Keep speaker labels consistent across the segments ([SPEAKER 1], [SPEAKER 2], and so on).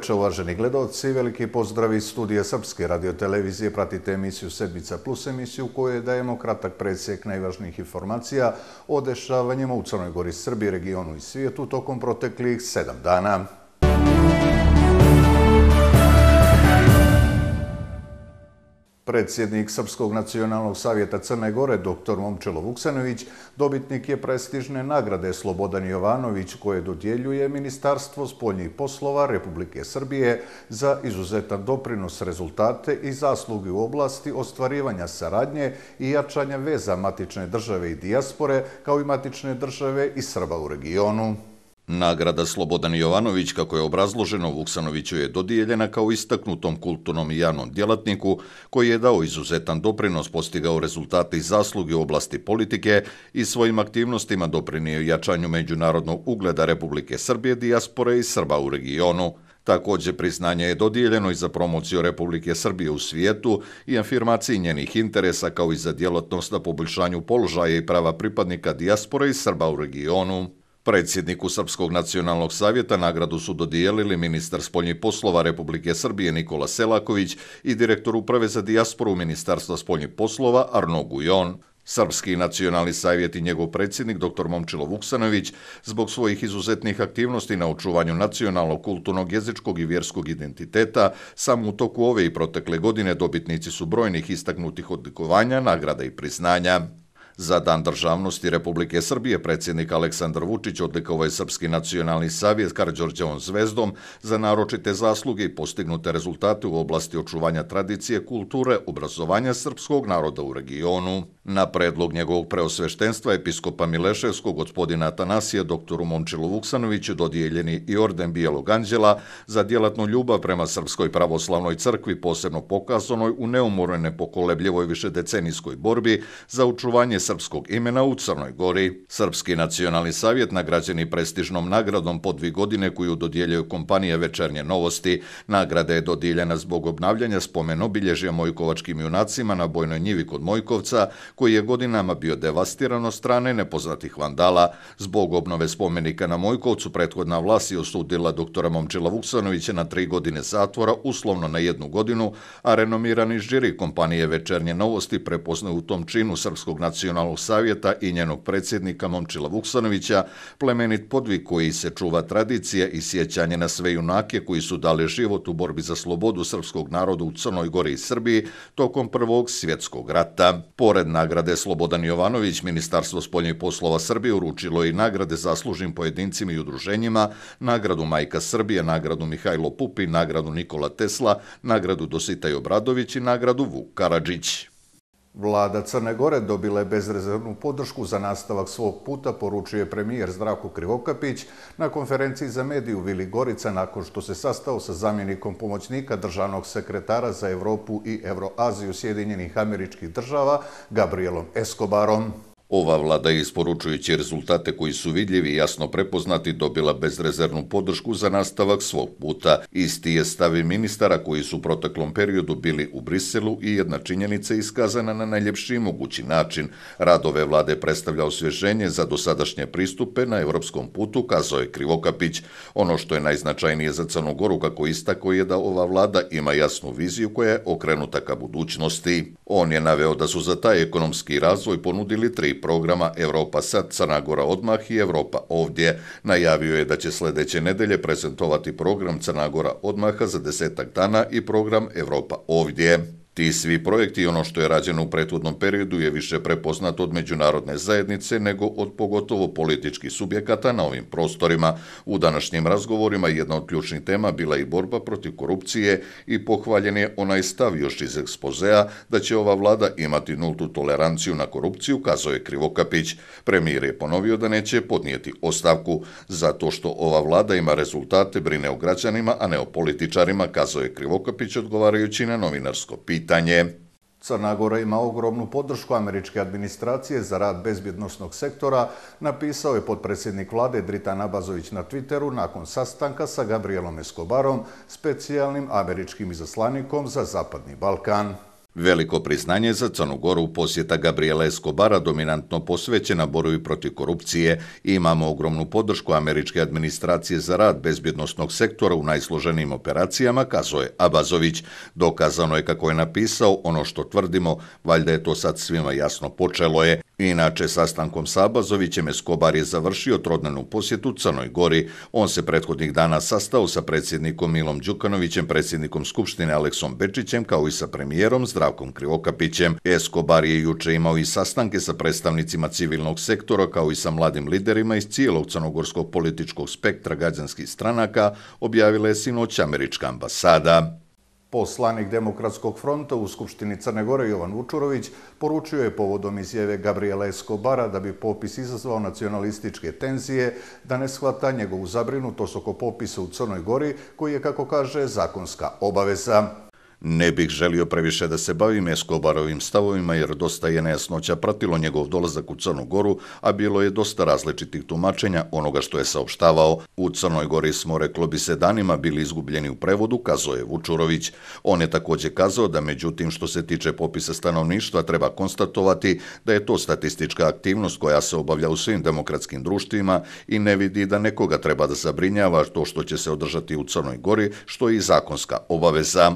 [SPEAKER 1] večer, uvaženi gledalci. Veliki pozdrav iz studija Srpske radiotelevizije. Pratite emisiju Sedmica plus emisiju u kojoj dajemo kratak predsjek najvažnijih informacija o dešavanjima u Crnoj gori Srbiji, regionu i svijetu tokom proteklih sedam dana. Predsjednik Srpskog nacionalnog savjeta Crne Gore, dr. Momčelo Vuksanović, dobitnik je prestižne nagrade Slobodan Jovanović, koje dodjeljuje Ministarstvo spoljnih poslova Republike Srbije za izuzetan doprinos rezultate i zaslugi u oblasti ostvarivanja saradnje i jačanja veza matične države i dijaspore, kao i matične države i Srba u regionu. Nagrada Slobodan Jovanović, kako je obrazloženo, Vuksanoviću je dodijeljena kao istaknutom kulturnom i javnom djelatniku, koji je dao izuzetan doprinos, postigao rezultate i zasluge u oblasti politike i svojim aktivnostima doprinio jačanju međunarodnog ugleda Republike Srbije, dijaspore i Srba u regionu. Također priznanje je dodijeljeno i za promociju Republike Srbije u svijetu i afirmaciji njenih interesa kao i za djelotnost na poboljšanju položaja i prava pripadnika dijaspore i Srba u regionu. Predsjedniku Srpskog nacionalnog savjeta nagradu su dodijelili ministar spoljnih poslova Republike Srbije Nikola Selaković i direktor Uprave za dijasporu Ministarstva spoljnih poslova Arno Gujon. Srpski nacionalni savjet i njegov predsjednik dr. Momčilo Vuksanović zbog svojih izuzetnih aktivnosti na očuvanju nacionalnog, kulturnog, jezičkog i vjerskog identiteta samo u toku ove i protekle godine dobitnici su brojnih istaknutih odlikovanja, nagrada i priznanja. Za dan državnosti Republike Srbije predsjednik Aleksandar Vučić odlikovao je Srpski nacionalni savjet Karđorđevom zvezdom za naročite zasluge i postignute rezultate u oblasti očuvanja tradicije, kulture, obrazovanja srpskog naroda u regionu. Na predlog njegovog preosveštenstva episkopa Mileševskog gospodina Atanasije doktoru Momčilu Vuksanoviću dodijeljeni i orden Bijelog anđela za djelatnu ljubav prema Srpskoj pravoslavnoj crkvi posebno pokazanoj u neumorenoj nepokolebljivoj višedecenijskoj borbi za očuvanje srpskog imena u Crnoj Gori. Srpski nacionalni savjet nagrađeni prestižnom nagradom po dvi godine koju dodijeljaju kompanije Večernje novosti. Nagrada je dodijeljena zbog obnavljanja spomen obilježja Mojkovačkim junacima na bojnoj njivi kod Mojkovca, koji je godinama bio devastirano strane nepoznatih vandala. Zbog obnove spomenika na Mojkovcu prethodna vlast je osudila doktora Momčila Vuksanovića na tri godine zatvora, uslovno na jednu godinu, a renomirani žiri kompanije Večernje novosti prepoznaju u tom činu srpskog nacionalnog nacionalnog savjeta i njenog predsjednika Momčila Vuksanovića, plemenit podvik koji se čuva tradicije i sjećanje na sve junake koji su dali život u borbi za slobodu srpskog naroda u Crnoj Gori i Srbiji tokom Prvog svjetskog rata. Pored nagrade Slobodan Jovanović, Ministarstvo spoljnih poslova Srbije uručilo i nagrade zaslužnim pojedincima i udruženjima, nagradu Majka Srbije, nagradu Mihajlo Pupi, nagradu Nikola Tesla, nagradu Dositaj Obradović i nagradu Vuk Karadžić. Vlada Crne Gore dobila je bezrezervnu podršku za nastavak svog puta, poručuje premijer Zdravko Krivokapić na konferenciji za mediju Vili Gorica nakon što se sastao sa zamjenikom pomoćnika državnog sekretara za Evropu i Euroaziju Sjedinjenih američkih država Gabrielom Escobarom. Ova vlada, isporučujući rezultate koji su vidljivi i jasno prepoznati, dobila bezrezernu podršku za nastavak svog puta. Isti je stavi ministara koji su u proteklom periodu bili u Briselu i jedna činjenica iskazana na najljepši i mogući način. Radove vlade predstavlja osvježenje za dosadašnje pristupe na evropskom putu, kazao je Krivokapić. Ono što je najznačajnije za Crnogoru, kako istako je da ova vlada ima jasnu viziju koja je okrenuta ka budućnosti. On je naveo da su za taj ekonomski razvoj ponudili tri programa Evropa sad, Crna Gora odmah i Evropa ovdje. Najavio je da će sljedeće nedelje prezentovati program Crna Gora odmaha za desetak dana i program Evropa ovdje. Ti svi projekti i ono što je rađeno u prethodnom periodu je više prepoznat od međunarodne zajednice nego od pogotovo političkih subjekata na ovim prostorima. U današnjim razgovorima jedna od ključnih tema bila i borba protiv korupcije i pohvaljen je onaj stav još iz ekspozea da će ova vlada imati nultu toleranciju na korupciju, kazao je Krivokapić. Premijer je ponovio da neće podnijeti ostavku. Zato što ova vlada ima rezultate, brine o građanima, a ne o političarima, kazao je Krivokapić odgovarajući na novinarsko pitanje pitanje. Crna Gora ima ogromnu podršku američke administracije za rad bezbjednostnog sektora, napisao je potpredsjednik vlade Dritan Abazović na Twitteru nakon sastanka sa Gabrielom Escobarom, specijalnim američkim izaslanikom za Zapadni Balkan. Veliko priznanje za Crnu Goru posjeta Gabriela Escobara dominantno posvećena borovi protiv korupcije i imamo ogromnu podršku američke administracije za rad bezbjednostnog sektora u najsloženijim operacijama, je Abazović. Dokazano je kako je napisao ono što tvrdimo, valjda je to sad svima jasno počelo je, Inače, sastankom sa Abazovićem Eskobar je završio trodnenu posjetu Crnoj Gori. On se prethodnih dana sastao sa predsjednikom Milom Đukanovićem, predsjednikom Skupštine Aleksom Bečićem, kao i sa premijerom Zdravkom Krivokapićem. Eskobar je juče imao i sastanke sa predstavnicima civilnog sektora, kao i sa mladim liderima iz cijelog crnogorskog političkog spektra gađanskih stranaka, objavila je sinoć Američka ambasada. Poslanik Demokratskog fronta u Skupštini Crne Gore Jovan Vučurović poručio je povodom izjave Gabriela Eskobara da bi popis izazvao nacionalističke tenzije, da ne shvata njegovu zabrinutost oko popisa u Crnoj Gori, koji je, kako kaže, zakonska obaveza. Ne bih želio previše da se bavim Eskobarovim stavovima jer dosta je nejasnoća pratilo njegov dolazak u Crnu Goru, a bilo je dosta različitih tumačenja onoga što je saopštavao. U Crnoj Gori smo, reklo bi se, danima bili izgubljeni u prevodu, kazao je Vučurović. On je također kazao da međutim što se tiče popisa stanovništva treba konstatovati da je to statistička aktivnost koja se obavlja u svim demokratskim društvima i ne vidi da nekoga treba da zabrinjava to što će se održati u Crnoj Gori, što je i zakonska obaveza.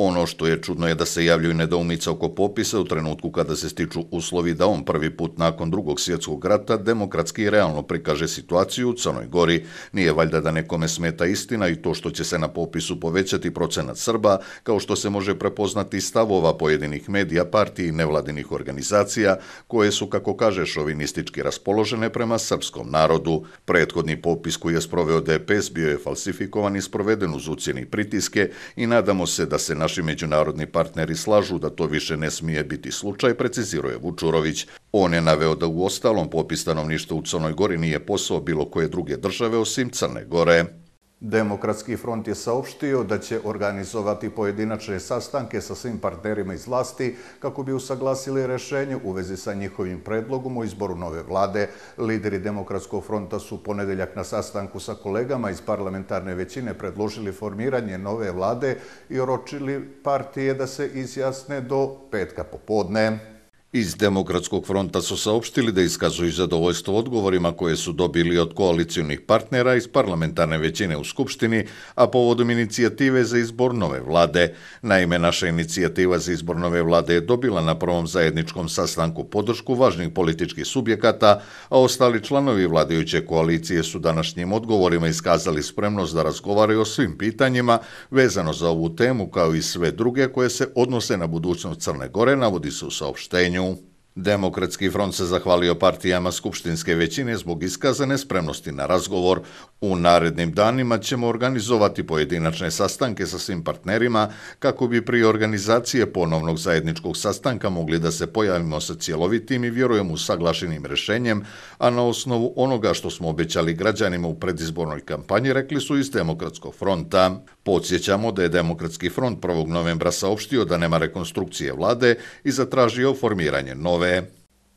[SPEAKER 1] Ono što je čudno je da se javljaju nedoumice oko popisa u trenutku kada se stiču uslovi da on prvi put nakon drugog svjetskog rata demokratski i realno prikaže situaciju u Crnoj Gori. Nije valjda da nekome smeta istina i to što će se na popisu povećati procenat Srba, kao što se može prepoznati stavova pojedinih medija, partiji i nevladinih organizacija, koje su, kako kaže, šovinistički raspoložene prema srpskom narodu. Prethodni popis koji je sproveo DPS bio je falsifikovan i sproveden uz ucijeni pritiske i nadamo se da se na naši međunarodni partneri slažu da to više ne smije biti slučaj, preciziruje Vučurović. On je naveo da u ostalom popis ništa u Crnoj Gori nije posao bilo koje druge države osim Crne Gore. Demokratski front je saopštio da će organizovati pojedinačne sastanke sa svim partnerima iz vlasti kako bi usaglasili rešenje u vezi sa njihovim predlogom o izboru nove vlade. Lideri Demokratskog fronta su ponedeljak na sastanku sa kolegama iz parlamentarne većine predložili formiranje nove vlade i oročili partije da se izjasne do petka popodne. Iz Demokratskog fronta su saopštili da iskazuju zadovoljstvo odgovorima koje su dobili od koalicijunih partnera iz parlamentarne većine u Skupštini, a povodom inicijative za izbor nove vlade. Naime, naša inicijativa za izbor nove vlade je dobila na prvom zajedničkom sastanku podršku važnih političkih subjekata, a ostali članovi vladajuće koalicije su današnjim odgovorima iskazali spremnost da razgovaraju o svim pitanjima vezano za ovu temu kao i sve druge koje se odnose na budućnost Crne Gore, navodi se u saopštenju. nenhum. Demokratski front se zahvalio partijama skupštinske većine zbog iskazane spremnosti na razgovor. U narednim danima ćemo organizovati pojedinačne sastanke sa svim partnerima kako bi pri organizacije ponovnog zajedničkog sastanka mogli da se pojavimo sa cjelovitim i vjerujem u saglašenim rešenjem, a na osnovu onoga što smo obećali građanima u predizbornoj kampanji, rekli su iz Demokratskog fronta. Podsjećamo da je Demokratski front 1. novembra saopštio da nema rekonstrukcije vlade i zatražio formiranje nove države.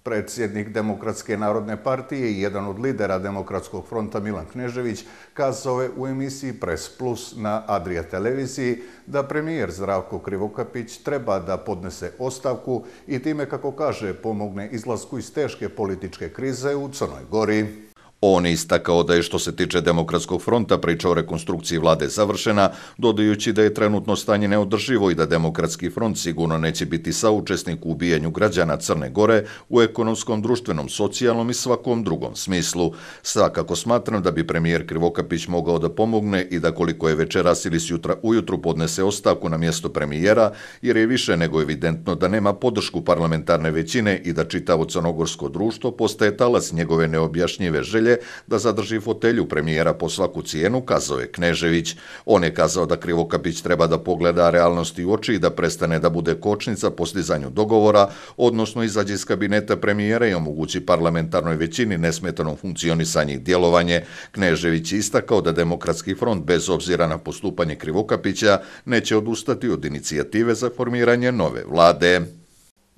[SPEAKER 1] Predsjednik Demokratske narodne partije i jedan od lidera Demokratskog fronta Milan Knežević kazao je u emisiji Press Plus na Adria televiziji da premijer Zdravko Krivokapić treba da podnese ostavku i time, kako kaže, pomogne izlasku iz teške političke krize u Crnoj Gori. On istakao da je što se tiče Demokratskog fronta priča o rekonstrukciji vlade završena, dodajući da je trenutno stanje neodrživo i da Demokratski front sigurno neće biti saučesnik u ubijanju građana Crne Gore u ekonomskom, društvenom, socijalnom i svakom drugom smislu. Svakako smatram da bi premijer Krivokapić mogao da pomogne i da koliko je večeras ili sjutra ujutru podnese ostavku na mjesto premijera, jer je više nego evidentno da nema podršku parlamentarne većine i da čitavo crnogorsko društvo postaje talas njegove neobjašnjive želje želje da zadrži fotelju premijera po svaku cijenu, kazao je Knežević. On je kazao da Krivokapić treba da pogleda realnosti u oči i da prestane da bude kočnica po slizanju dogovora, odnosno izađe iz kabineta premijera i omogući parlamentarnoj većini nesmetano funkcionisanje i djelovanje. Knežević je istakao da Demokratski front, bez obzira na postupanje Krivokapića, neće odustati od inicijative za formiranje nove vlade.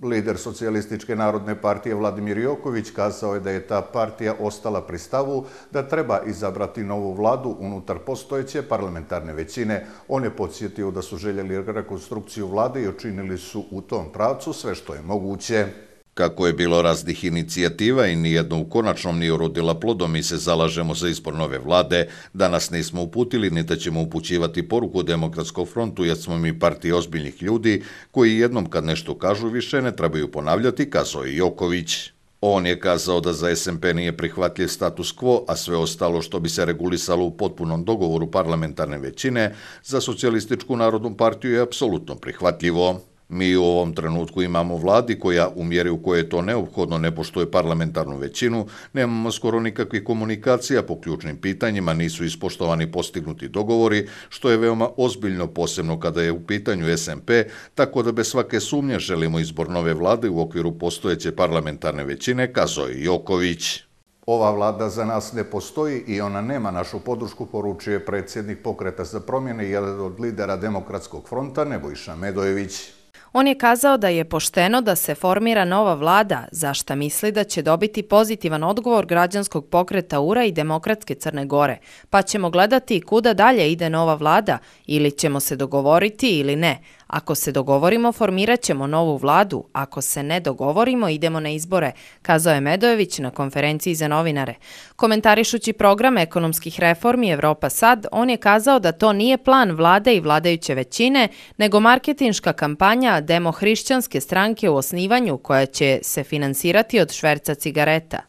[SPEAKER 1] Lider Socialističke narodne partije Vladimir Joković kazao je da je ta partija ostala pri stavu da treba izabrati novu vladu unutar postojeće parlamentarne većine. On je podsjetio da su željeli rekonstrukciju vlade i očinili su u tom pravcu sve što je moguće. Kako je bilo raznih inicijativa i nijedno u konačnom nije urodila plodom i se zalažemo za izbor nove vlade, danas ne smo uputili ni da ćemo upućivati poruku demokratskom frontu jer smo mi partije ozbiljnih ljudi koji jednom kad nešto kažu više ne trebaju ponavljati, kazao je Joković. On je kazao da za SMP nije prihvatljiv status quo, a sve ostalo što bi se regulisalo u potpunom dogovoru parlamentarne većine za socijalističku narodnu partiju je apsolutno prihvatljivo. Mi u ovom trenutku imamo vladi koja u mjeri u kojoj je to neophodno ne poštuje parlamentarnu većinu, nemamo skoro nikakve komunikacije, po ključnim pitanjima, nisu ispoštovani postignuti dogovori, što je veoma ozbiljno posebno kada je u pitanju SMP, tako da bez svake sumnje želimo izbor nove vlade u okviru postojeće parlamentarne većine, kazao je Joković. Ova vlada za nas ne postoji i ona nema našu podršku, poručuje predsjednik pokreta za promjene jedan od lidera Demokratskog fronta, Nebojša Medojević.
[SPEAKER 2] On je kazao da je pošteno da se formira nova vlada, zašta misli da će dobiti pozitivan odgovor građanskog pokreta URA i demokratske Crne Gore, pa ćemo gledati kuda dalje ide nova vlada, ili ćemo se dogovoriti ili ne, Ako se dogovorimo, formirat ćemo novu vladu. Ako se ne dogovorimo, idemo na izbore, kazao je Medojević na konferenciji za novinare. Komentarišući program ekonomskih reformi Evropa Sad, on je kazao da to nije plan vlade i vladajuće većine, nego marketinška kampanja demo hrišćanske stranke u osnivanju koja će se finansirati od šverca cigareta.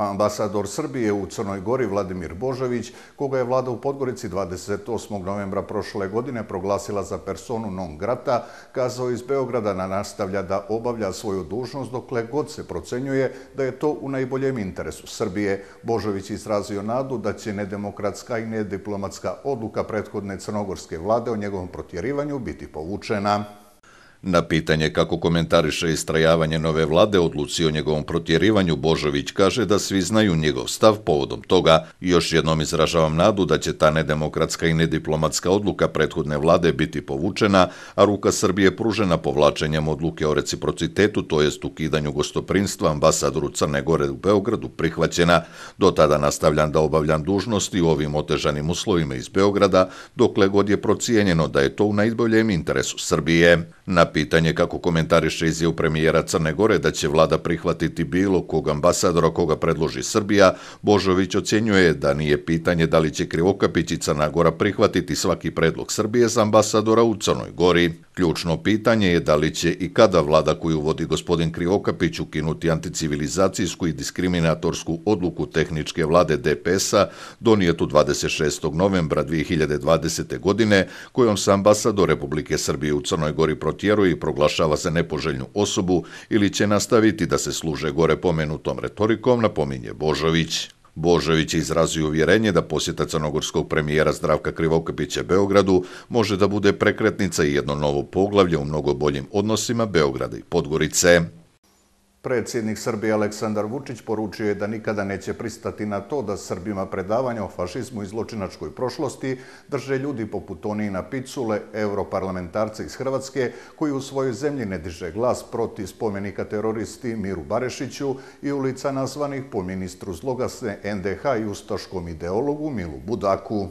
[SPEAKER 1] Ambasador Srbije u Crnoj Gori Vladimir Božović, koga je vlada u Podgorici 28. novembra prošle godine proglasila za personu non grata, kazao iz Beograda na nastavlja da obavlja svoju dužnost dokle god se procenjuje da je to u najboljem interesu Srbije. Božović izrazio nadu da će nedemokratska i nediplomatska odluka prethodne crnogorske vlade o njegovom protjerivanju biti povučena. Na pitanje kako komentariše istrajavanje nove vlade odluci o njegovom protjerivanju, Božović kaže da svi znaju njegov stav povodom toga. Još jednom izražavam nadu da će ta nedemokratska i nediplomatska odluka prethodne vlade biti povučena, a ruka Srbije pružena povlačenjem odluke o reciprocitetu, to jest ukidanju gostoprinstva ambasadoru Crne Gore u Beogradu, prihvaćena. Do tada nastavljam da obavljam dužnosti u ovim otežanim uslovima iz Beograda, dokle god je procijenjeno da je to u najboljem interesu Srbije. Na pitanje kako komentariše izjav premijera Crne Gore da će vlada prihvatiti bilo kog ambasadora koga predloži Srbija, Božović ocjenjuje da nije pitanje da li će Krivokapić i Crna Gora prihvatiti svaki predlog Srbije za ambasadora u Crnoj Gori. Ključno pitanje je da li će i kada vlada koju vodi gospodin Krivokapić ukinuti anticivilizacijsku i diskriminatorsku odluku tehničke vlade DPS-a donijetu 26. novembra 2020. godine kojom se ambasador Republike Srbije u Crnoj Gori protiv protjeruje i proglašava za nepoželjnu osobu ili će nastaviti da se služe gore pomenutom retorikom, napominje Božović. Božović je izrazio uvjerenje da posjeta crnogorskog premijera Zdravka Krivokapića Beogradu može da bude prekretnica i jedno novo poglavlje u mnogo boljim odnosima Beograda i Podgorice. Predsjednik Srbije Aleksandar Vučić poručio je da nikada neće pristati na to da Srbima predavanje o fašizmu i zločinačkoj prošlosti drže ljudi poput na Picule, europarlamentarca iz Hrvatske, koji u svojoj zemlji ne diže glas proti spomenika teroristi Miru Barešiću i ulica nazvanih po ministru zlogasne NDH i ustaškom ideologu Milu Budaku.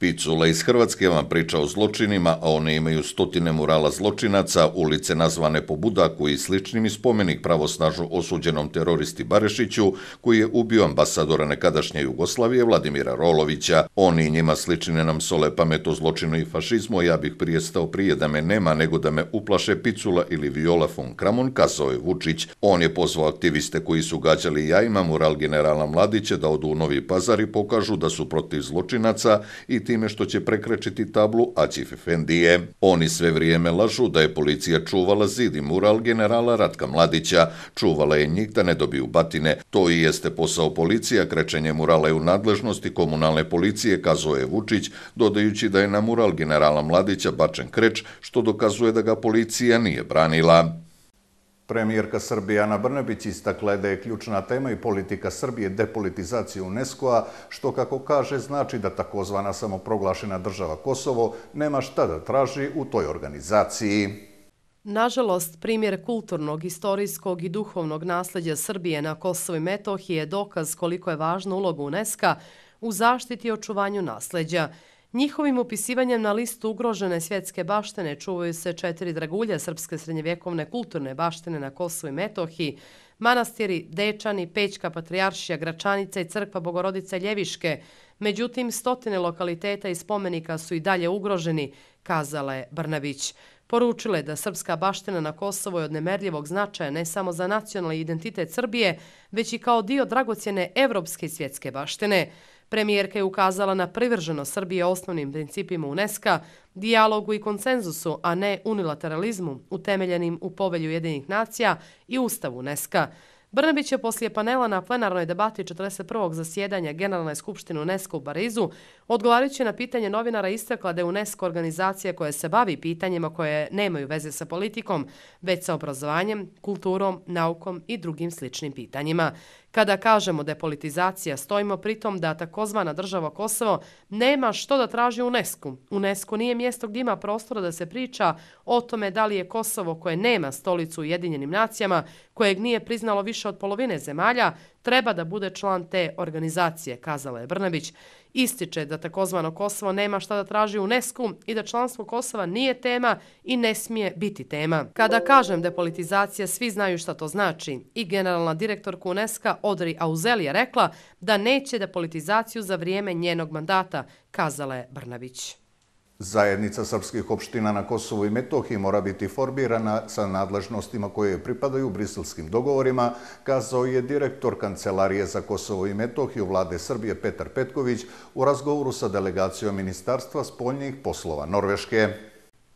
[SPEAKER 1] Picula iz Hrvatske vam priča o zločinima, a one imaju stotine murala zločinaca, ulice nazvane po Budaku i sličnim i spomenik pravosnažu osuđenom teroristi Barešiću, koji je ubio ambasadora nekadašnje Jugoslavije Vladimira Rolovića. Oni njima sličine nam sole pamet o zločinu i fašizmu, ja bih prijestao prije da me nema nego da me uplaše Picula ili Viola von Kramon, kazao je Vučić. On je pozvao aktiviste koji su gađali jajima mural generala Mladića da odu u Novi Pazar i pokažu da su protiv zločinaca i time što će prekrečiti tablu Acif Efendije. Oni sve vrijeme lažu da je policija čuvala zid i mural generala Ratka Mladića. Čuvala je njih da ne dobiju batine. To i jeste posao policija. Krečenje murala je u nadležnosti komunalne policije, kazao je Vučić, dodajući da je na mural generala Mladića bačen kreč, što dokazuje da ga policija nije branila. Premijerka Srbije Ana Brnebić istakle da je ključna tema i politika Srbije depolitizacije UNESCO-a, što, kako kaže, znači da takozvana samoproglašena država Kosovo nema šta da traži u toj organizaciji.
[SPEAKER 3] Nažalost, primjer kulturnog, istorijskog i duhovnog nasledja Srbije na Kosovo i Metohiji je dokaz koliko je važna uloga UNESCO-a u zaštiti i očuvanju nasledja, Njihovim upisivanjem na listu ugrožene svjetske baštene čuvaju se četiri dragulja srpske srednjevjekovne kulturne baštene na Kosovo i Metohiji, manastiri Dečani, Pećka, Patrijaršija, Gračanica i Crkva Bogorodice Ljeviške. Međutim, stotine lokaliteta i spomenika su i dalje ugroženi, kazala je Brnavić. Poručila je da srpska baština na Kosovo je od nemerljivog značaja ne samo za nacionalni identitet Srbije, već i kao dio dragocjene evropske i svjetske baštene. Premijerka je ukazala na privrženo Srbije osnovnim principima UNESCO, dijalogu i konsenzusu, a ne unilateralizmu, utemeljenim u povelju Jedinih nacija i Ustavu UNESCO. Brnabić je poslije panela na plenarnoj debati 41. zasjedanja Generalne skupštine UNESCO u Barizu, odgovarajući na pitanje novinara istakla da je UNESCO organizacija koja se bavi pitanjima koje nemaju veze sa politikom, već sa obrazovanjem, kulturom, naukom i drugim sličnim pitanjima. Kada kažemo da politizacija, stojimo pritom da takozvana država Kosovo nema što da traži UNESCO. UNESCO nije mjesto gdje ima prostora da se priča o tome da li je Kosovo koje nema stolicu u Jedinjenim nacijama, kojeg nije priznalo više od polovine zemalja, treba da bude član te organizacije, kazala je Brnabić. Ističe da takozvano Kosovo nema šta da traži u UNESCO i da članstvo Kosova nije tema i ne smije biti tema. Kada kažem depolitizacija, svi znaju šta to znači. I generalna direktorka UNESCO Odri Auzeli je rekla da neće depolitizaciju za vrijeme njenog mandata, kazala je Brnabić.
[SPEAKER 1] Zajednica srpskih opština na Kosovo i Metohiji mora biti formirana sa nadležnostima koje pripadaju briselskim dogovorima, kazao je direktor Kancelarije za Kosovo i Metohiju vlade Srbije Petar Petković u razgovoru sa delegacijom Ministarstva spoljnih poslova Norveške.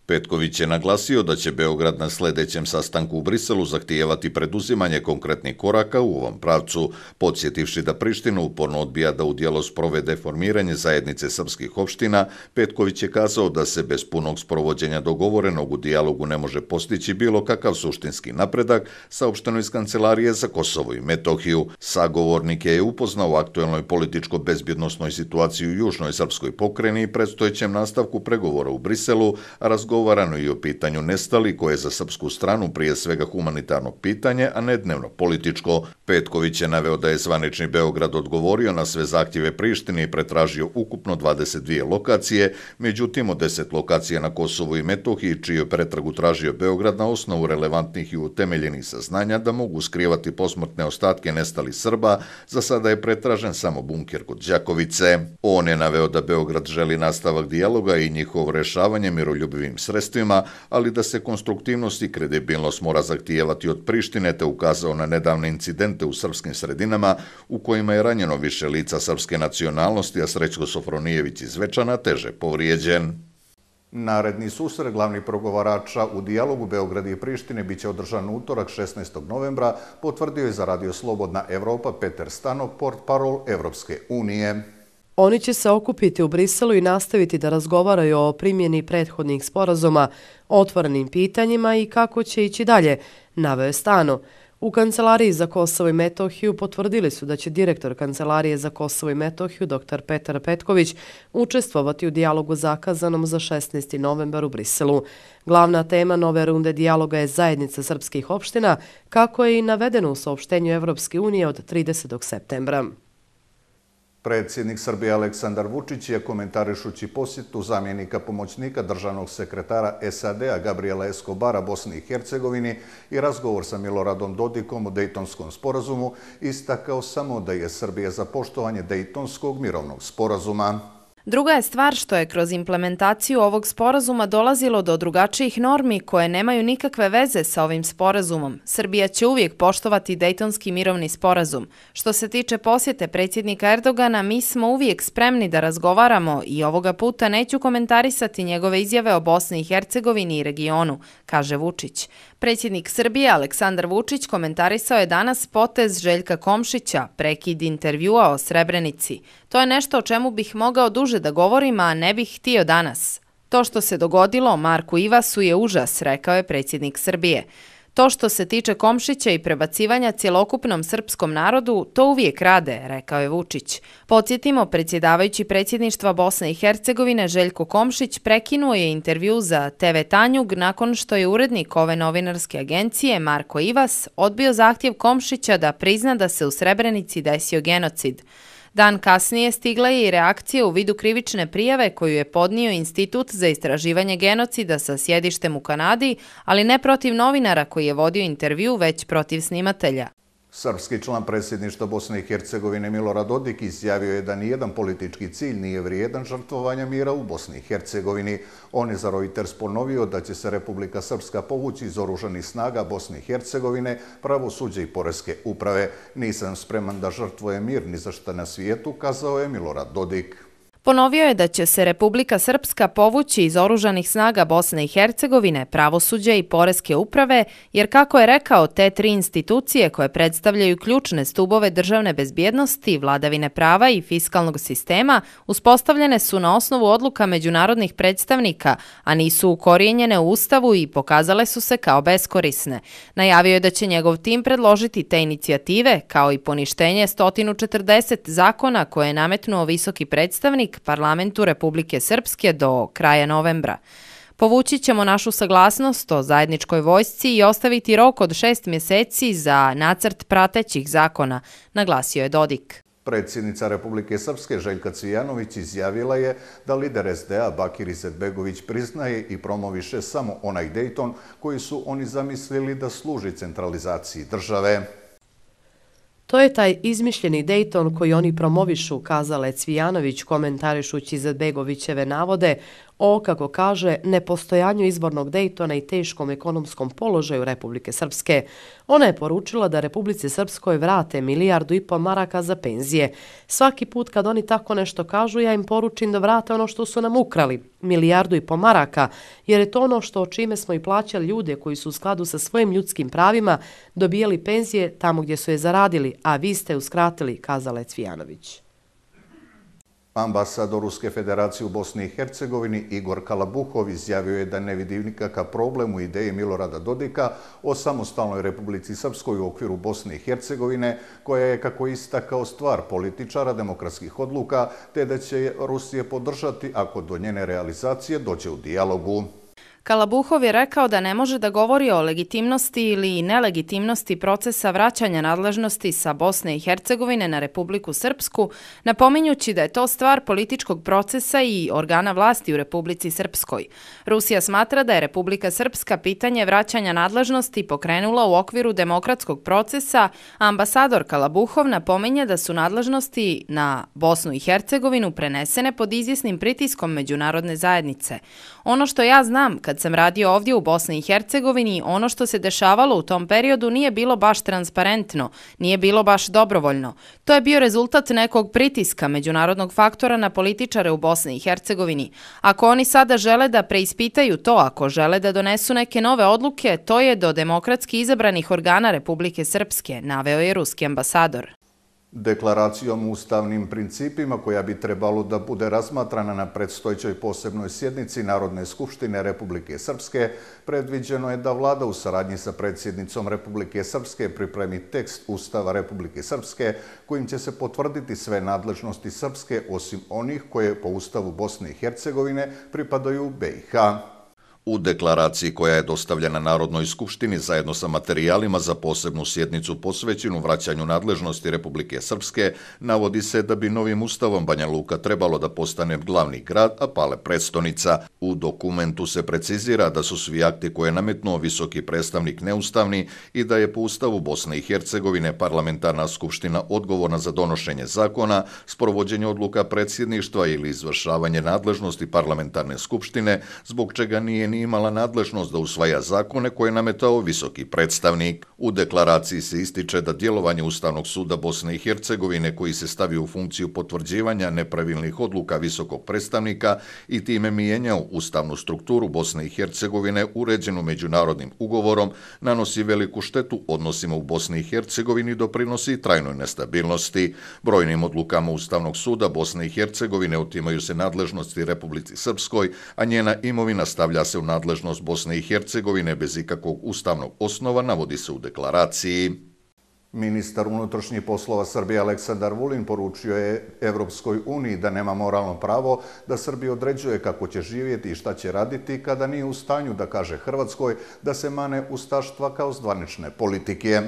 [SPEAKER 1] Petković je naglasio da će Beograd na sljedećem sastanku u Briselu zahtijevati preduzimanje konkretnih koraka u ovom pravcu, podsjetivši da Priština uporno odbija da u dijelo sprovede formiranje zajednice srpskih opština, Petković je kazao da se bez punog sprovođenja dogovorenog u dijalogu ne može postići bilo kakav suštinski napredak sa opštenoj iz Kancelarije za Kosovo i Metohiju. Sagovornik je upoznao u aktuelnoj političko-bezbjednostnoj situaciji u Južnoj Srpskoj pokreni i predstojećem nastavku pregovora u Briselu, razgovorio razgovarano i o pitanju nestali koje je za srpsku stranu prije svega humanitarno pitanje, a ne dnevno političko. Petković je naveo da je zvanični Beograd odgovorio na sve zahtjeve Prištine i pretražio ukupno 22 lokacije, međutim od 10 lokacija na Kosovu i Metohiji, čiju pretragu tražio Beograd na osnovu relevantnih i utemeljenih saznanja da mogu skrivati posmrtne ostatke nestali Srba, za sada je pretražen samo bunker kod Đakovice. On je naveo da Beograd želi nastavak dijaloga i njihovo rešavanje miroljubivim sredstvima, ali da se konstruktivnost i kredibilnost mora zahtijevati od Prištine, te ukazao na nedavne incidente u srpskim sredinama u kojima je ranjeno više lica srpske nacionalnosti, a Srećko Sofronijević iz Večana teže povrijeđen. Naredni susret glavni progovarača u dijalogu Beograd i Prištine biće održan utorak 16. novembra, potvrdio je za Radio Slobodna Evropa Peter Stanoport, parol Evropske
[SPEAKER 3] unije. Oni će se okupiti u Briselu i nastaviti da razgovaraju o primjeni prethodnih sporazuma, otvorenim pitanjima i kako će ići dalje, naveo je Stano. U Kancelariji za Kosovo i Metohiju potvrdili su da će direktor Kancelarije za Kosovo i Metohiju, dr. Petar Petković, učestvovati u dijalogu zakazanom za 16. novembar u Briselu. Glavna tema nove runde dijaloga je zajednica srpskih opština, kako je i navedeno u saopštenju Evropske unije od 30. septembra.
[SPEAKER 1] Predsjednik Srbije Aleksandar Vučić je komentarišući posjetu zamjenika pomoćnika državnog sekretara SAD-a Gabriela Escobara Bosni i Hercegovini i razgovor sa Miloradom Dodikom o Dejtonskom sporazumu istakao samo da je Srbije za poštovanje Dejtonskog mirovnog sporazuma.
[SPEAKER 2] Druga je stvar što je kroz implementaciju ovog sporazuma dolazilo do drugačijih normi koje nemaju nikakve veze sa ovim sporazumom. Srbija će uvijek poštovati Dejtonski mirovni sporazum. Što se tiče posjete predsjednika Erdogana, mi smo uvijek spremni da razgovaramo i ovoga puta neću komentarisati njegove izjave o Bosni i Hercegovini i regionu, kaže Vučić. Predsjednik Srbije Aleksandar Vučić komentarisao je danas potez Željka Komšića, prekid intervjua o Srebrenici. To je nešto o čemu bih mogao duže da govorim, a ne bih htio danas. To što se dogodilo Marku Ivasu je užas, rekao je predsjednik Srbije. To što se tiče komšića i prebacivanja cjelokupnom srpskom narodu, to uvijek rade, rekao je Vučić. Podsjetimo, predsjedavajući predsjedništva Bosne i Hercegovine Željko Komšić prekinuo je intervju za TV Tanjug nakon što je urednik ove novinarske agencije Marko Ivas odbio zahtjev Komšića da prizna da se u Srebrenici desio genocid. Dan kasnije stigla je i reakcija u vidu krivične prijave koju je podnio Institut za istraživanje genocida sa sjedištem u Kanadi, ali ne protiv novinara koji je vodio intervju, već protiv snimatelja.
[SPEAKER 1] Srpski član predsjedništva Bosne i Hercegovine Milorad Dodik izjavio je da nijedan politički cilj nije vrijedan žrtvovanja mira u Bosni i Hercegovini. On je za Reuters ponovio da će se Republika Srpska povući iz oruženih snaga Bosne i Hercegovine, pravosuđe i poreske uprave. Nisam spreman da žrtvoje mir ni za šta na svijetu, kazao je Milorad Dodik.
[SPEAKER 2] Ponovio je da će se Republika Srpska povući iz oružanih snaga Bosne i Hercegovine, pravosuđe i poreske uprave, jer kako je rekao, te tri institucije koje predstavljaju ključne stubove državne bezbjednosti, vladavine prava i fiskalnog sistema, uspostavljene su na osnovu odluka međunarodnih predstavnika, a nisu ukorijenjene u Ustavu i pokazale su se kao beskorisne. Najavio je da će njegov tim predložiti te inicijative, kao i poništenje 140 zakona koje je nametnuo visoki predstavnik KIK parlamentu Republike Srpske do kraja novembra. Povući ćemo našu saglasnost o zajedničkoj vojsci i ostaviti rok od šest mjeseci za nacrt pratećih zakona, naglasio je Dodik.
[SPEAKER 1] Predsjednica Republike Srpske Željka Cijanović izjavila je da lider SDA Bakir Izetbegović priznaje i promoviše samo onaj Dejton koji su oni zamislili da služi centralizaciji države.
[SPEAKER 3] To je taj izmišljeni Dayton koji oni promovišu, kazale Cvijanović komentarišući Zadbegovićeve navode o, kako kaže, nepostojanju izbornog Dejtona i teškom ekonomskom položaju Republike Srpske. Ona je poručila da Republici Srpskoj vrate milijardu i pol maraka za penzije. Svaki put kad oni tako nešto kažu, ja im poručim da vrate ono što su nam ukrali, milijardu i pol maraka, jer je to ono što o čime smo i plaćali ljude koji su u skladu sa svojim ljudskim pravima dobijali penzije tamo gdje su je zaradili, a vi ste uskratili, kazala je Cvijanović.
[SPEAKER 1] Ambasador Ruske federacije u Bosni i Hercegovini Igor Kalabuhov izjavio je da ne vidi nikakav problem u ideji Milorada Dodika o samostalnoj Republici Srpskoj u okviru Bosne i Hercegovine, koja je kako ista kao stvar političara demokratskih odluka, te da će Rusije podržati ako do njene realizacije dođe u dijalogu.
[SPEAKER 2] Kalabuhov je rekao da ne može da govori o legitimnosti ili nelegitimnosti procesa vraćanja nadležnosti sa Bosne i Hercegovine na Republiku Srpsku, napominjući da je to stvar političkog procesa i organa vlasti u Republici Srpskoj. Rusija smatra da je Republika Srpska pitanje vraćanja nadležnosti pokrenula u okviru demokratskog procesa, ambasador Kalabuhov napominje da su nadležnosti na Bosnu i Hercegovinu prenesene pod izjesnim pritiskom međunarodne zajednice. Ono što ja znam, kad Kad sam radio ovdje u Bosni i Hercegovini, ono što se dešavalo u tom periodu nije bilo baš transparentno, nije bilo baš dobrovoljno. To je bio rezultat nekog pritiska međunarodnog faktora na političare u Bosni i Hercegovini. Ako oni sada žele da preispitaju to, ako žele da donesu neke nove odluke, to je do demokratski izabranih organa Republike Srpske, naveo je ruski ambasador
[SPEAKER 1] deklaracijom ustavnim principima koja bi trebalo da bude razmatrana na predstojećoj posebnoj sjednici Narodne skupštine Republike Srpske, predviđeno je da vlada u saradnji sa predsjednicom Republike Srpske pripremi tekst Ustava Republike Srpske kojim će se potvrditi sve nadležnosti Srpske osim onih koje po Ustavu Bosne i Hercegovine pripadaju BiH. U deklaraciji koja je dostavljena Narodnoj skupštini zajedno sa materijalima za posebnu sjednicu posvećenu vraćanju nadležnosti Republike Srpske, navodi se da bi novim ustavom Banja Luka trebalo da postane glavni grad, a pale predstonica. U dokumentu se precizira da su svi akti koje je visoki predstavnik neustavni i da je po ustavu Bosne i Hercegovine parlamentarna skupština odgovorna za donošenje zakona, sprovođenje odluka predsjedništva ili izvršavanje nadležnosti parlamentarne skupštine, zbog čega nije nije imala nadležnost da usvaja zakone koje je nametao visoki predstavnik. U deklaraciji se ističe da djelovanje Ustavnog suda Bosne i Hercegovine koji se stavio u funkciju potvrđivanja nepravilnih odluka visokog predstavnika i time mijenjao ustavnu strukturu Bosne i Hercegovine uređenu međunarodnim ugovorom nanosi veliku štetu odnosima u Bosni i Hercegovini i doprinosi trajnoj nestabilnosti. Brojnim odlukama Ustavnog suda Bosne i Hercegovine otimaju se nadležnosti Republici Srpskoj, a njena imovina stavlja se u nadležnost Bosne i Hercegovine bez ikakvog ustavnog osnova, navodi se u deklaraciji. Ministar unutrašnjih poslova Srbije Aleksandar Vulin poručio je Evropskoj uniji da nema moralno pravo da Srbije određuje kako će živjeti i šta će raditi kada nije u stanju da kaže Hrvatskoj da se mane ustaštva kao zvanične politike.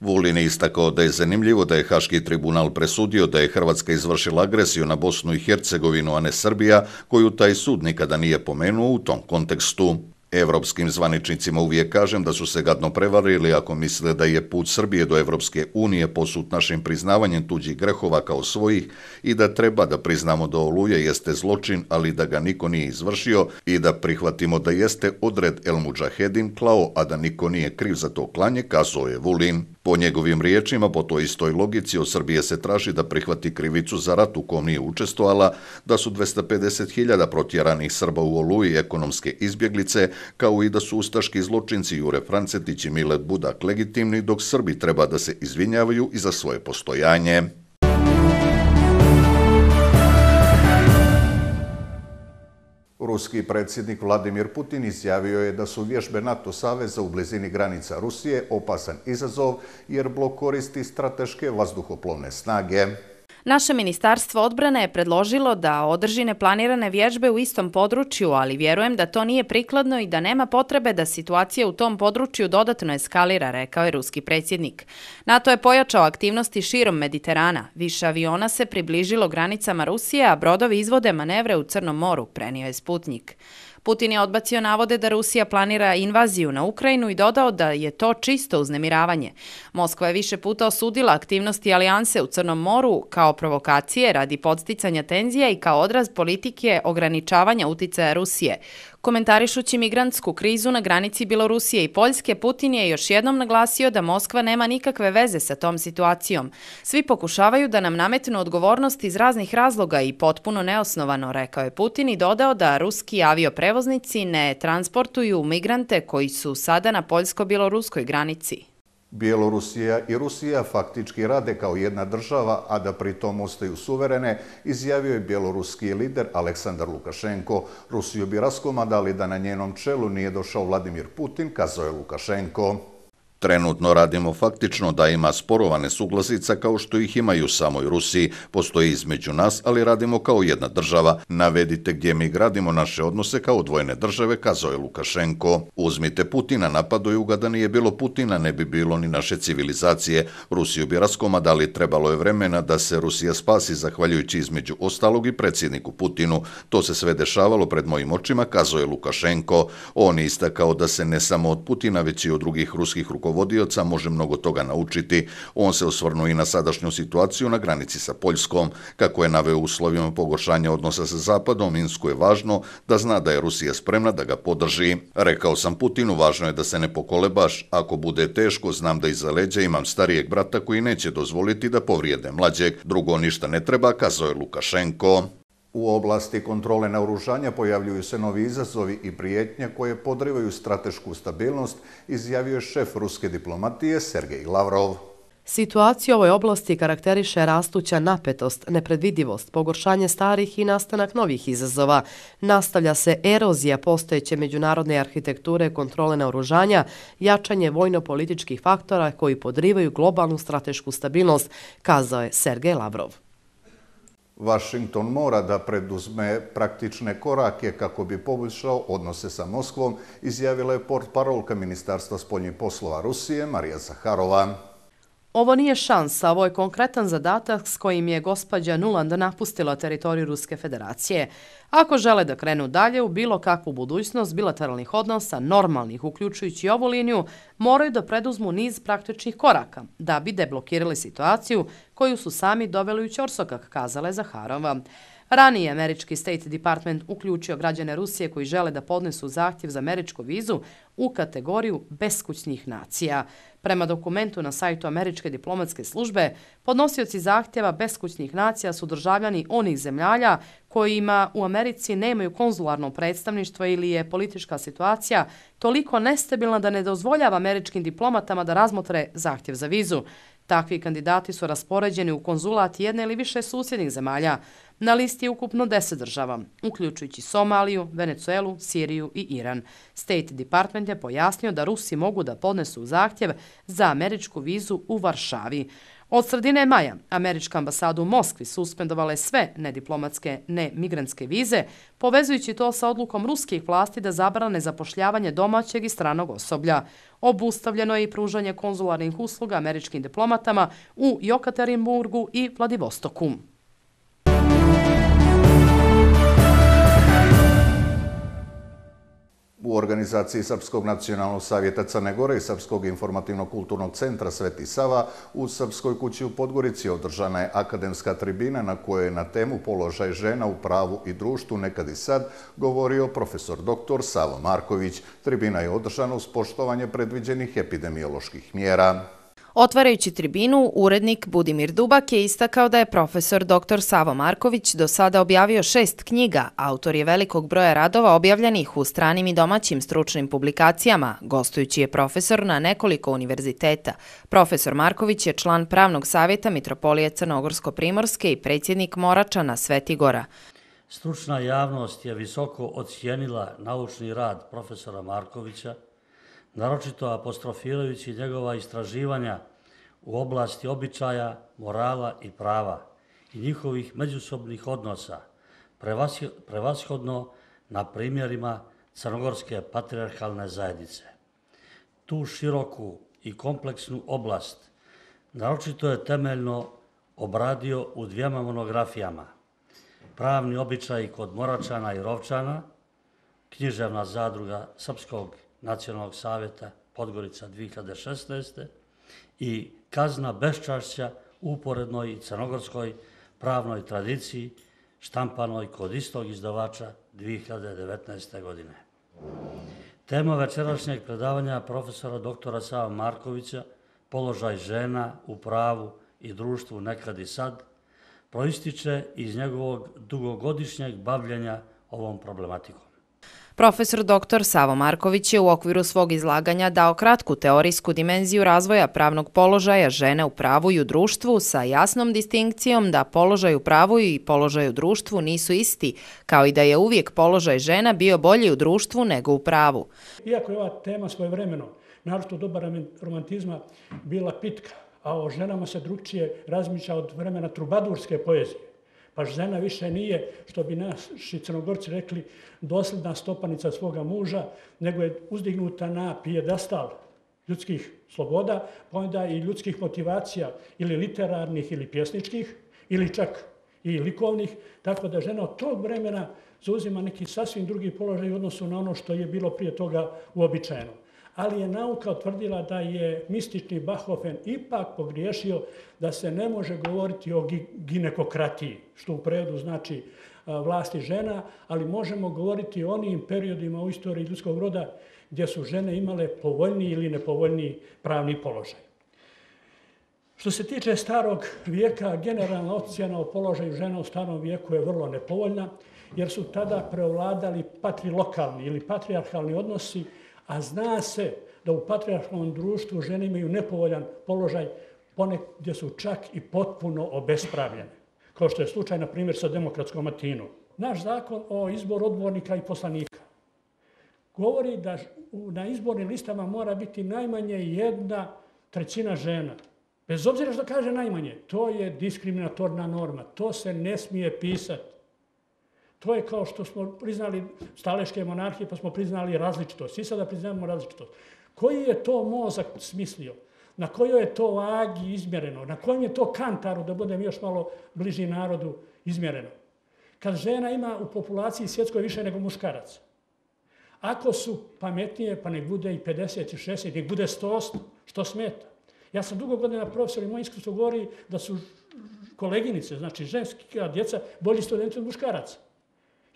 [SPEAKER 1] Vulin istako da je zanimljivo da je Haški tribunal presudio da je Hrvatska izvršila agresiju na Bosnu i Hercegovinu, a ne Srbija, koju taj sud nikada nije pomenuo u tom kontekstu. Evropskim zvaničnicima uvijek kažem da su se gadno prevarili ako misle da je put Srbije do Evropske unije posut našim priznavanjem tuđih grehova kao svojih i da treba da priznamo da oluje jeste zločin, ali da ga niko nije izvršio i da prihvatimo da jeste odred El Mujahedin klao, a da niko nije kriv za to klanje, kazao je Vulin. Po njegovim riječima, po toj istoj logici, od Srbije se traži da prihvati krivicu za rat u kom nije učestvovala, da su 250.000 protjeranih Srba u oluji ekonomske izbjeglice, kao i da su ustaški zločinci Jure Francetić i Milet Budak legitimni, dok Srbi treba da se izvinjavaju i za svoje postojanje. Ruski predsjednik Vladimir Putin izjavio je da su vježbe NATO Saveza u blizini granica Rusije opasan izazov jer blok koristi strateške vazduhoplovne snage.
[SPEAKER 2] Naše ministarstvo odbrane je predložilo da održi neplanirane vježbe u istom području, ali vjerujem da to nije prikladno i da nema potrebe da situacija u tom području dodatno eskalira, rekao je ruski predsjednik. NATO je pojačao aktivnosti širom Mediterana. Više aviona se približilo granicama Rusije, a brodovi izvode manevre u Crnom moru, prenio je Sputnik. Putin je odbacio navode da Rusija planira invaziju na Ukrajinu i dodao da je to čisto uznemiravanje. Moskva je više puta osudila aktivnosti alijanse u Crnom moru kao provokacije radi podsticanja tenzija i kao odraz politike ograničavanja uticaja Rusije. Komentarišući migrantsku krizu na granici Bilorusije i Poljske, Putin je još jednom naglasio da Moskva nema nikakve veze sa tom situacijom. Svi pokušavaju da nam nametnu odgovornost iz raznih razloga i potpuno neosnovano, rekao je Putin i dodao da ruski avioprevoznici ne transportuju migrante koji su sada na poljsko-biloruskoj granici.
[SPEAKER 1] Bjelorusija i Rusija faktički rade kao jedna država, a da pritom ostaju suverene, izjavio je bjeloruski lider Aleksandar Lukašenko. Rusiju bi raskomadali da na njenom čelu nije došao Vladimir Putin, kazao je Lukašenko. Trenutno radimo faktično da ima sporovane suglasice kao što ih imaju samoj Rusiji, postoji između nas, ali radimo kao jedna država. Navedite gdje mi gradimo naše odnose kao dvojne države, kazao je Lukašenko. Uzmite Putina, napaduju ga da nije bilo Putina, ne bi bilo ni naše civilizacije. Rusiju bi raskoma dali trebalo je vremena da se Rusija spasi, zahvaljujući između ostalog i predsjedniku Putinu. To se sve dešavalo pred mojim očima, kazao je Lukašenko. On istakao da se ne samo od Putina, već i od drugih ruskih rukovodnika rukovodioca može mnogo toga naučiti. On se osvrnu i na sadašnju situaciju na granici sa Poljskom. Kako je naveo uslovima pogošanja odnosa sa Zapadom, Minsku je važno da zna da je Rusija spremna da ga podrži. Rekao sam Putinu, važno je da se ne pokolebaš. Ako bude teško, znam da iza leđa imam starijeg brata koji neće dozvoliti da povrijede mlađeg. Drugo ništa ne treba, kazao je Lukašenko. U oblasti kontrole naoružanja pojavljuju se novi izazovi i prijetnje koje podrivaju stratešku stabilnost, izjavio je šef ruske diplomatije Sergej Lavrov.
[SPEAKER 3] Situacija ovoj oblasti karakteriše rastuća napetost, nepredvidivost, pogoršanje starih i nastanak novih izazova. Nastavlja se erozija postojeće međunarodne arhitekture kontrole naoružanja, jačanje vojno-političkih faktora koji podrivaju globalnu stratešku stabilnost, kazao je Sergej Lavrov.
[SPEAKER 1] Washington mora da preduzme praktične korake kako bi poboljšao odnose sa Moskvom, izjavila je port parolka Ministarstva spoljnjih poslova Rusije Marija Zaharova.
[SPEAKER 3] Ovo nije šansa, ovo je konkretan zadatak s kojim je gospođa Nuland napustila teritoriju Ruske federacije. Ako žele da krenu dalje u bilo kakvu budućnost bilateralnih odnosa, normalnih uključujući ovu liniju, moraju da preduzmu niz praktičnih koraka da bi deblokirali situaciju koju su sami doveli u Ćorsokak, kazala je Zaharova. Ranije američki State Department uključio građane Rusije koji žele da podnesu zahtjev za američku vizu u kategoriju beskućnih nacija. Prema dokumentu na sajtu Američke diplomatske službe, podnosioci zahtjeva beskućnih nacija su državljani onih zemljalja kojima u Americi nemaju konzularno predstavništvo ili je politička situacija toliko nestabilna da ne dozvoljava američkim diplomatama da razmotre zahtjev za vizu. Takvi kandidati su raspoređeni u konzulat jedne ili više susjednih zemalja. Na listi je ukupno 10 država, uključujući Somaliju, Venecuelu, Siriju i Iran. State Department je pojasnio da Rusi mogu da podnesu zahtjev za američku vizu u Varšavi. Od sredine maja američka ambasada u Moskvi suspendovala je sve nediplomatske, ne migranske vize, povezujući to sa odlukom ruskih vlasti da zabrane zapošljavanje domaćeg i stranog osoblja. Obustavljeno je i pružanje konzularnih usluga američkim diplomatama u Jokaterinburgu i Vladivostoku.
[SPEAKER 1] U organizaciji Srpskog nacionalnog savjeta Crne Gore i Srpskog informativno-kulturnog centra Sveti Sava u Srpskoj kući u Podgorici održana je akademska tribina na kojoj je na temu položaj žena u pravu i društu nekad i sad govorio profesor dr. Savo Marković. Tribina je održana uz poštovanje predviđenih epidemioloških mjera.
[SPEAKER 2] Otvarajući tribinu, urednik Budimir Dubak je istakao da je profesor dr. Savo Marković do sada objavio šest knjiga, autor je velikog broja radova objavljenih u stranim i domaćim stručnim publikacijama, gostujući je profesor na nekoliko univerziteta. Profesor Marković je član Pravnog savjeta Mitropolije Crnogorsko-Primorske i predsjednik Morača na Svetigora.
[SPEAKER 4] Stručna javnost je visoko ocijenila naučni rad profesora Markovića, naročito apostrofirajući njegova istraživanja u oblasti običaja, morala i prava i njihovih međusobnih odnosa, prevashodno na primjerima crnogorske patriarhalne zajednice. Tu široku i kompleksnu oblast naročito je temeljno obradio u dvijema monografijama. Pravni običaj kod Moračana i Rovčana, književna zadruga Srpskog Nacionalnog savjeta Podgorica 2016. i kazna beščašća uporednoj i crnogorskoj pravnoj tradiciji štampanoj kod istog izdavača 2019. godine. Tema večerašnjeg predavanja profesora doktora Sava Markovića Položaj žena u pravu i društvu nekad i sad proističe iz njegovog dugogodišnjeg bavljanja ovom problematikom.
[SPEAKER 2] Profesor dr. Savo Marković je u okviru svog izlaganja dao kratku teorijsku dimenziju razvoja pravnog položaja žene u pravu i u društvu sa jasnom distinkcijom da položaj u pravu i položaj u društvu nisu isti, kao i da je uvijek položaj žena bio bolji u društvu nego u pravu.
[SPEAKER 5] Iako je ova tema svoje vremeno, naravno doba romantizma, bila pitka, a o ženama se drugčije razmišlja od vremena trubadurske poezije, pa žena više nije, što bi naši crnogorci rekli, dosljedna stopanica svoga muža, nego je uzdignuta na pijedastal ljudskih sloboda, pa onda i ljudskih motivacija, ili literarnih, ili pjesničkih, ili čak i likovnih, tako da žena od tog vremena zauzima neki sasvim drugi položaj u odnosu na ono što je bilo prije toga uobičajeno ali je nauka otvrdila da je mistični Bachofen ipak pogriješio da se ne može govoriti o ginekokratiji, što u prevodu znači e, vlasti žena, ali možemo govoriti o onim periodima u istoriji ljudskog roda gdje su žene imale povoljni ili nepovoljni pravni položaj. Što se tiče starog vijeka, generalna ocjena o položaju žena u starom vijeku je vrlo nepovoljna, jer su tada preovladali patrilokalni ili patriarhalni odnosi, A zna se da u patriarchalnom društvu žene imaju nepovoljan položaj ponegdje su čak i potpuno obespravljene, kao što je slučaj, na primjer, sa demokratskom matinom. Naš zakon o izboru odbornika i poslanika govori da na izbornim listama mora biti najmanje jedna trećina žena. Bez obzira što kaže najmanje, to je diskriminatorna norma. To se ne smije pisati. To je kao što smo priznali staleške monarhije, pa smo priznali različitost. Svi sada priznamo različitost. Koji je to mozak smislio? Na kojoj je to vagi izmjereno? Na kojem je to kantaru, da budem još malo bliži narodu, izmjereno? Kad žena ima u populaciji svjetskoj više nego muškarac, ako su pametnije, pa ne bude i 50 i 60, nek bude 100, što smeta? Ja sam dugo godina profesor i moj iskustvo govori da su koleginice, znači ženska djeca, bolji studenti od muškaraca.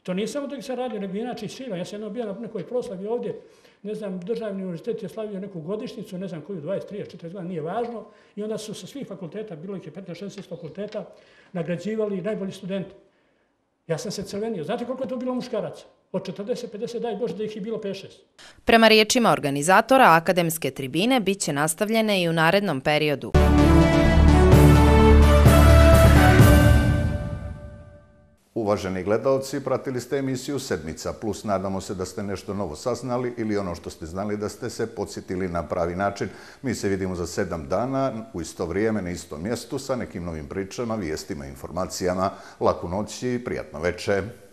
[SPEAKER 5] I to nije samo da se radio, nego inače i svima. Ja sam jednom bio na nekoj proslavi ovdje, ne znam, državni univerzitet je slavio neku godišnicu, ne znam koju, 20, 30, 40 nije važno. I onda su sa svih fakulteta, bilo ih je 15-16 fakulteta, nagrađivali najbolji studenti. Ja sam se crvenio. Znate koliko je to bilo muškaraca? Od 40-50, daj Bože, da ih je bilo 5-6.
[SPEAKER 2] Prema riječima organizatora, akademske tribine bit će nastavljene i u narednom periodu. Muzika
[SPEAKER 1] Uvaženi gledalci, pratili ste emisiju Sedmica Plus. Nadamo se da ste nešto novo saznali ili ono što ste znali da ste se podsjetili na pravi način. Mi se vidimo za sedam dana u isto vrijeme, na istom mjestu, sa nekim novim pričama, vijestima, informacijama. Laku noć i prijatno večer.